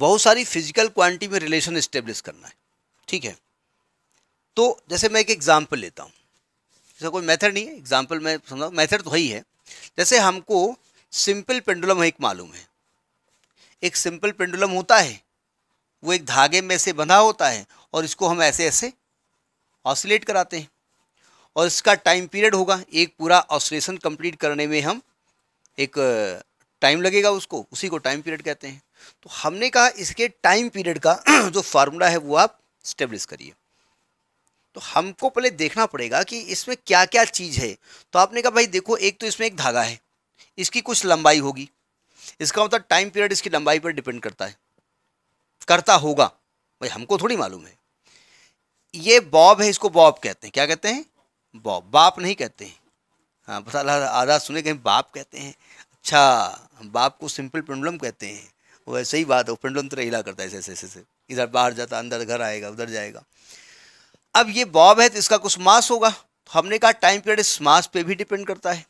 बहुत सारी physical quantity में रिलेशन इस्टेब्लिश करना है ठीक है तो जैसे मैं एक एग्जाम्पल लेता हूँ जैसा कोई मेथड नहीं है एग्जाम्पल मैं समझा मेथड तो वही है जैसे हमको सिंपल पेंडुलम एक मालूम है एक सिंपल पेंडुलम होता है वो एक धागे में से बंधा होता है और इसको हम ऐसे ऐसे ऑसिलेट कराते हैं और इसका टाइम पीरियड होगा एक पूरा ऑसिलेशन कंप्लीट करने में हम एक टाइम लगेगा उसको उसी को टाइम पीरियड कहते हैं तो हमने कहा इसके टाइम पीरियड का जो फार्मूला है वो आप स्टेब्लिश करिए तो हमको पहले देखना पड़ेगा कि इसमें क्या क्या चीज़ है तो आपने कहा भाई देखो एक तो इसमें एक धागा है इसकी कुछ लंबाई होगी इसका मतलब टाइम पीरियड इसकी लंबाई पर डिपेंड करता है करता होगा भाई हमको थोड़ी मालूम है ये बॉब है इसको बॉब कहते हैं क्या कहते हैं बॉब बाप नहीं कहते हैं हाँ पता आधा सुने कहीं बाप कहते हैं अच्छा बाप को सिंपल प्रॉब्लम कहते हैं वो ऐसे ही बात है पेंडुलम तो हिला करता है ऐसे ऐसे ऐसे ऐसे इधर बाहर जाता अंदर घर आएगा उधर जाएगा अब ये बॉब है तो इसका कुछ मास होगा तो हमने कहा टाइम पीरियड इस मास पे भी डिपेंड करता है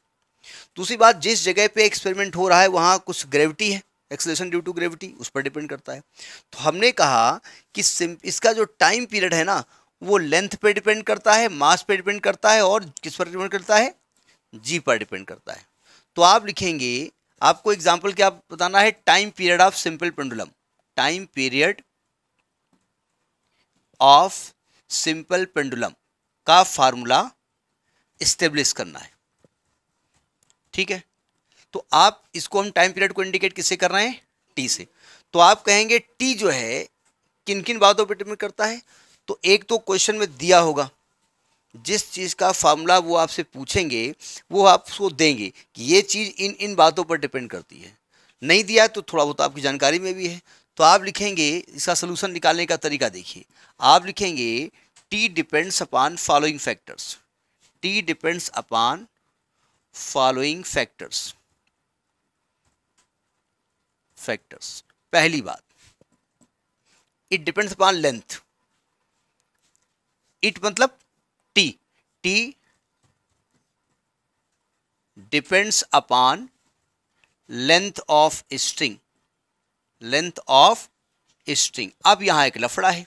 दूसरी बात जिस जगह पे एक्सपेरिमेंट हो रहा है वहाँ कुछ ग्रेविटी है एक्सलेशन ड्यू टू ग्रेविटी उस पर डिपेंड करता है तो हमने कहा कि इसका जो टाइम पीरियड है ना वो लेंथ पे डिपेंड करता है मास पे डिपेंड करता है और किस पर डिपेंड करता है जी पर डिपेंड करता है तो आप लिखेंगे आपको एग्जाम्पल क्या बताना है time period of simple pendulum time period of simple pendulum का फार्मूला इस्टेब्लिश करना है ठीक है तो आप इसको हम टाइम पीरियड को इंडिकेट किससे कर रहे हैं टी से तो आप कहेंगे टी जो है किन किन बातों पर डिपेंड करता है तो एक तो क्वेश्चन में दिया होगा जिस चीज़ का फार्मूला वो आपसे पूछेंगे वो आपको देंगे कि ये चीज़ इन इन बातों पर डिपेंड करती है नहीं दिया तो थोड़ा बहुत आपकी जानकारी में भी है तो आप लिखेंगे इसका सलूशन निकालने का तरीका देखिए आप लिखेंगे T depends upon following factors T depends upon following factors factors पहली बात it depends upon length it मतलब T T depends upon length of string length of string अब यहां एक लफड़ा है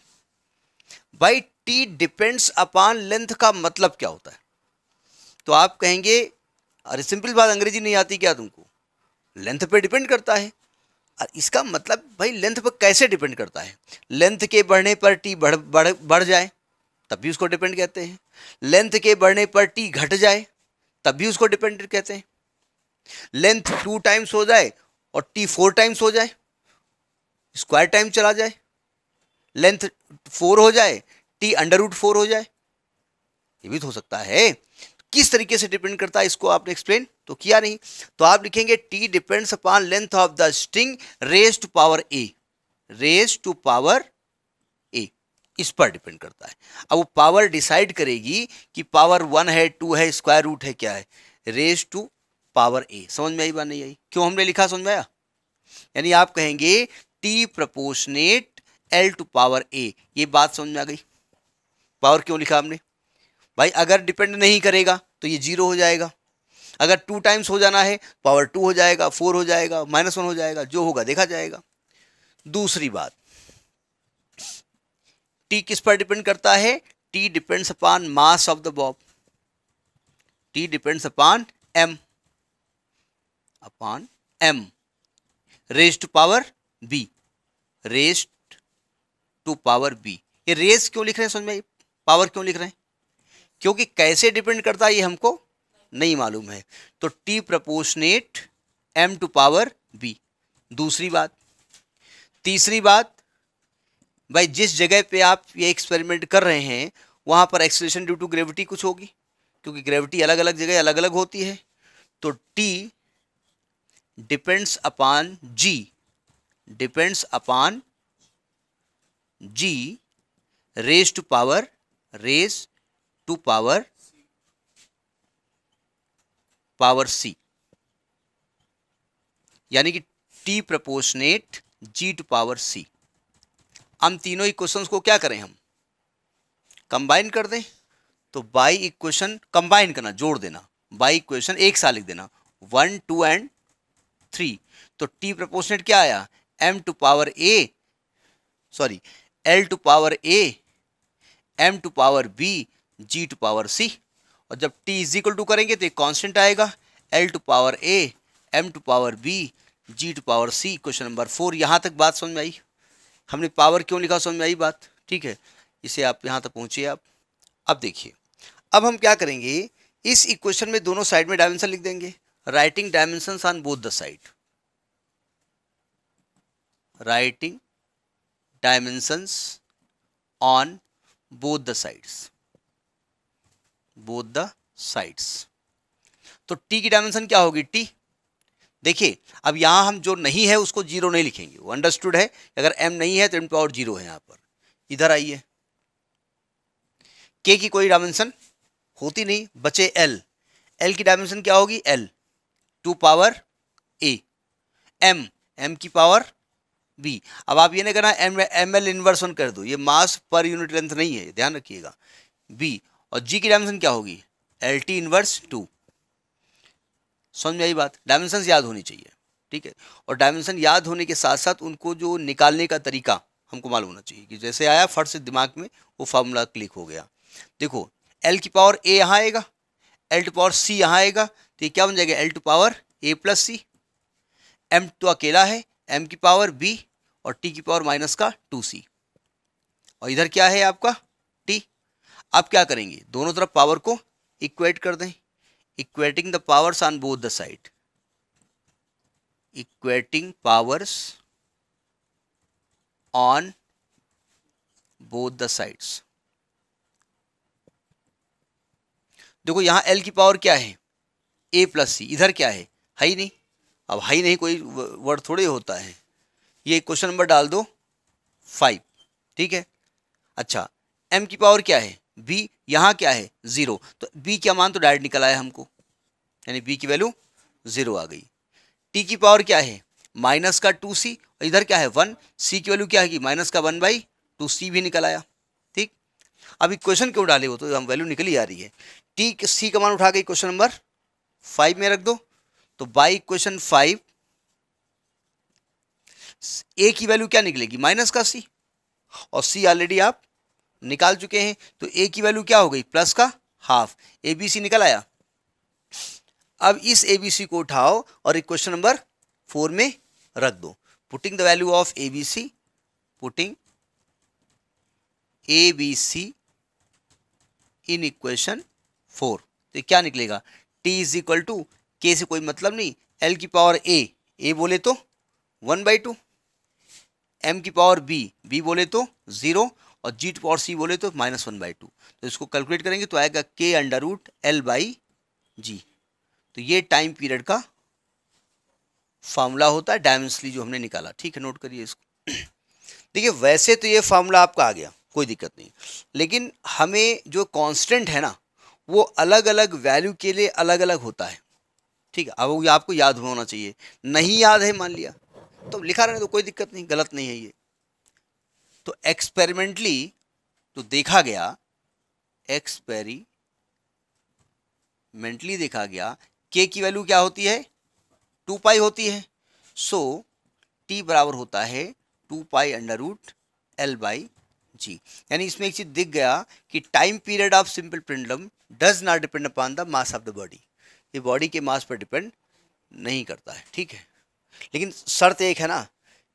भाई टी डिपेंड्स अपॉन लेंथ का मतलब क्या होता है तो आप कहेंगे अरे सिंपल बात अंग्रेजी नहीं आती क्या तुमको लेंथ पे डिपेंड करता है और इसका मतलब भाई लेंथ पर कैसे डिपेंड करता है लेंथ के बढ़ने पर टी बढ़ बढ़ बढ़ जाए तब भी उसको डिपेंड कहते हैं लेंथ के बढ़ने पर टी घट जाए तब भी उसको डिपेंडेंट कहते हैं लेंथ टू टाइम्स हो जाए और टी फोर टाइम्स हो जाए स्क्वायर टाइम चला जाए लेंथ फोर हो जाए टी अंडर रूट फोर हो जाए ये भी तो हो सकता है किस तरीके से डिपेंड करता है इसको आपने एक्सप्लेन तो किया नहीं तो आप लिखेंगे T depends upon length of the string raise to power A raise to power इस पर डिपेंड करता है अब वो पावर डिसाइड करेगी कि पावर वन है टू है स्क्वायर रूट है क्या है रेज टू पावर ए समझ में आई बात नहीं आई क्यों हमने लिखा समझ में आया यानी आप कहेंगे T proportionate L to power A ये बात समझ में आ गई पावर क्यों लिखा हमने भाई अगर डिपेंड नहीं करेगा तो ये जीरो हो जाएगा अगर टू टाइम्स हो जाना है पावर टू हो जाएगा फोर हो जाएगा माइनस वन हो जाएगा जो होगा देखा जाएगा दूसरी बात टी किस पर डिपेंड करता है T depends upon mass of the bob T depends upon M upon M raise to power B raise to power B ये रेस क्यों लिख रहे हैं समझ में पावर क्यों लिख रहे हैं क्योंकि कैसे डिपेंड करता है ये हमको नहीं मालूम है तो T proportionate M to power B दूसरी बात तीसरी बात भाई जिस जगह पे आप ये एक्सपेरिमेंट कर रहे हैं वहाँ पर एक्सलेशन ड्यू टू ग्रेविटी कुछ होगी क्योंकि ग्रेविटी अलग अलग जगह अलग अलग होती है तो T depends upon G depends upon G raise to power raise to power power C यानी कि T proportionate G to power C हम तीनों इक्वेशंस को क्या करें हम कंबाइन कर दें तो बाई इक्वेशन कंबाइन करना जोड़ देना बाई इक्वेशन एक साथ लिख देना वन टू एंड थ्री तो टी प्रपोर्शनेट क्या आया M to power A sorry L to power A M to power B G to power C और जब टी इज इक्वल टू करेंगे तो एक कॉन्स्टेंट आएगा L to power A M to power B G to power C question number four यहाँ तक बात समझ में आई हमने पावर क्यों लिखा समझ में आई बात ठीक है इसे आप यहाँ तक पहुँचिए आप अब देखिए अब हम क्या करेंगे इस इक्वेशन में दोनों साइड में डायमेंशन लिख देंगे writing dimension on both the side writing dimensions on both the sides both the sides तो टी की डायमेंशन क्या होगी टी देखिए अब यहाँ हम जो नहीं है उसको जीरो नहीं लिखेंगे वो अंडरस्टूड है अगर एम नहीं है तो एम पावर जीरो है यहाँ पर इधर आइए के की कोई डायमेंशन होती नहीं बचे एल एल की डायमेंशन क्या होगी L to power A M M की पावर बी अब आप ये नहीं करना M M L inverse one कर दो ये मास पर यूनिट लेंथ नहीं है ध्यान रखिएगा बी और जी की डायमेंशन क्या होगी एल टी इन्वर्स टू समझ में आई बात डायमेंशन याद होनी चाहिए ठीक है और डायमेंशन याद होने के साथ साथ उनको जो निकालने का तरीका हमको मालूम होना चाहिए कि जैसे आया फट से दिमाग में वो फार्मूला क्लिक हो गया देखो एल की पावर ए यहाँ आएगा एल टू पावर सी यहाँ आएगा तो ये क्या बन जाएगा L to power A plus C M तो अकेला है एम की पावर बी और टी की पावर माइनस का टू सी और इधर क्या है आपका टी आप क्या करेंगे दोनों तरफ पावर को इक्वेट कर दें equating the powers on both the side equating powers on both the sides देखो यहाँ L की पावर क्या है A प्लस सी इधर क्या है है ही नहीं अब है ही नहीं कोई वर्ड थोड़े होता है ये क्वेश्चन नंबर डाल दो फाइव ठीक है अच्छा M की पावर क्या है बी यहाँ क्या है ज़ीरो तो बी क्या मान तो डायरेक्ट निकल आया हमको यानी बी की वैल्यू ज़ीरो आ गई टी की पावर क्या है माइनस का टू सी और इधर क्या है वन सी की वैल्यू क्या है कि माइनस का वन बाई टू सी भी निकल आया ठीक अब इक्वेशन क्यों डाले वो तो हम वैल्यू निकली आ रही है टी सी का मान उठा के क्वेश्चन नंबर फाइव में रख दो तो बाई क्वेश्चन फाइव ए की वैल्यू क्या निकलेगी माइनस का सी और सी ऑलरेडी आप निकाल चुके हैं तो ए की वैल्यू क्या हो गई प्लस का हाफ ए बी सी निकल आया अब इस ए बी सी को उठाओ और एक क्वेश्चन नंबर फोर में रख दो putting the value of A B C putting A B C in equation four तो क्या निकलेगा टी इज इक्वल टू के से कोई मतलब नहीं एल की पावर ए ए बोले तो वन बाई टू एम की पावर बी बी बोले तो ज़ीरो और जी टू सी बोले तो माइनस वन बाई टू तो इसको कैलकुलेट करेंगे तो आएगा K under root L by G तो ये टाइम पीरियड का फार्मूला होता है डायमेंशनली जो हमने निकाला ठीक है नोट करिए इसको देखिए वैसे तो ये फार्मूला आपका आ गया कोई दिक्कत नहीं लेकिन हमें जो कांस्टेंट है ना वो अलग अलग वैल्यू के लिए अलग अलग होता है ठीक है अब वो आपको याद होना चाहिए नहीं याद है मान लिया तो लिखा रहे तो कोई दिक्कत नहीं गलत नहीं है ये तो एक्सपेरिमेंटली तो देखा गया एक्सपेरिमेंटली देखा गया के की वैल्यू क्या होती है टू पाई होती है सो टी बराबर होता है two pi under root L by G यानी इसमें एक चीज़ दिख गया कि time period of simple pendulum does not depend upon the mass of the body ये बॉडी के मास पर डिपेंड नहीं करता है ठीक है लेकिन शर्त एक है ना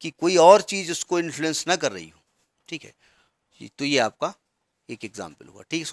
कि कोई और चीज़ उसको इन्फ्लुएंस ना कर रही हो ठीक है तो ये आपका एक एग्जाम्पल हुआ ठीक है